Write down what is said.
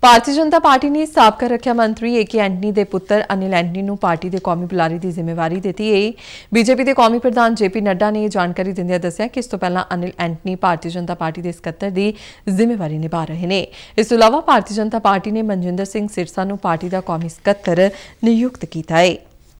ਭਾਰਤੀ Janata party ਨੇ ਸਾਬਕਾ ਰੱਖਿਆ ਮੰਤਰੀ ਏਕੇ ਐਂਟਨੀ ਦੇ ਪੁੱਤਰ ਅਨਿਲ ਐਂਟਨੀ ਨੂੰ ਪਾਰਟੀ ਦੇ ਕੌਮੀ ਬੁਲਾਰੇ ਦੀ ਜ਼ਿੰਮੇਵਾਰੀ ਦਿੱਤੀ ਹੈ ਬੀਜੇਪੀ ਦੇ ਕੌਮੀ ਪ੍ਰਧਾਨ ਜੇਪੀ ਨੱਡਾ ਨੇ ਇਹ ਜਾਣਕਾਰੀ ਦਿੰਦਿਆਂ ਦੱਸਿਆ ਕਿ ਇਸ ਤੋਂ ਪਹਿਲਾਂ ਅਨਿਲ ਐਂਟਨੀ ਭਾਰਤੀ ਜਨਤਾ ਪਾਰਟੀ ਦੇ ਸਕੱਤਰ ਦੀ ਜ਼ਿੰਮੇਵਾਰੀ ਨਿਭਾ ਰਹੇ ਨੇ ਇਸ ਤੋਂ ਇਲਾਵਾ ਭਾਰਤੀ ਜਨਤਾ ਪਾਰਟੀ ਨੇ ਮਨਜਿੰਦਰ ਸਿੰਘ ਸਿਰਸਾ ਨੂੰ ਪਾਰਟੀ ਦਾ ਕੌਮੀ ਸਕੱਤਰ ਨਿਯੁਕਤ ਕੀਤਾ ਹੈ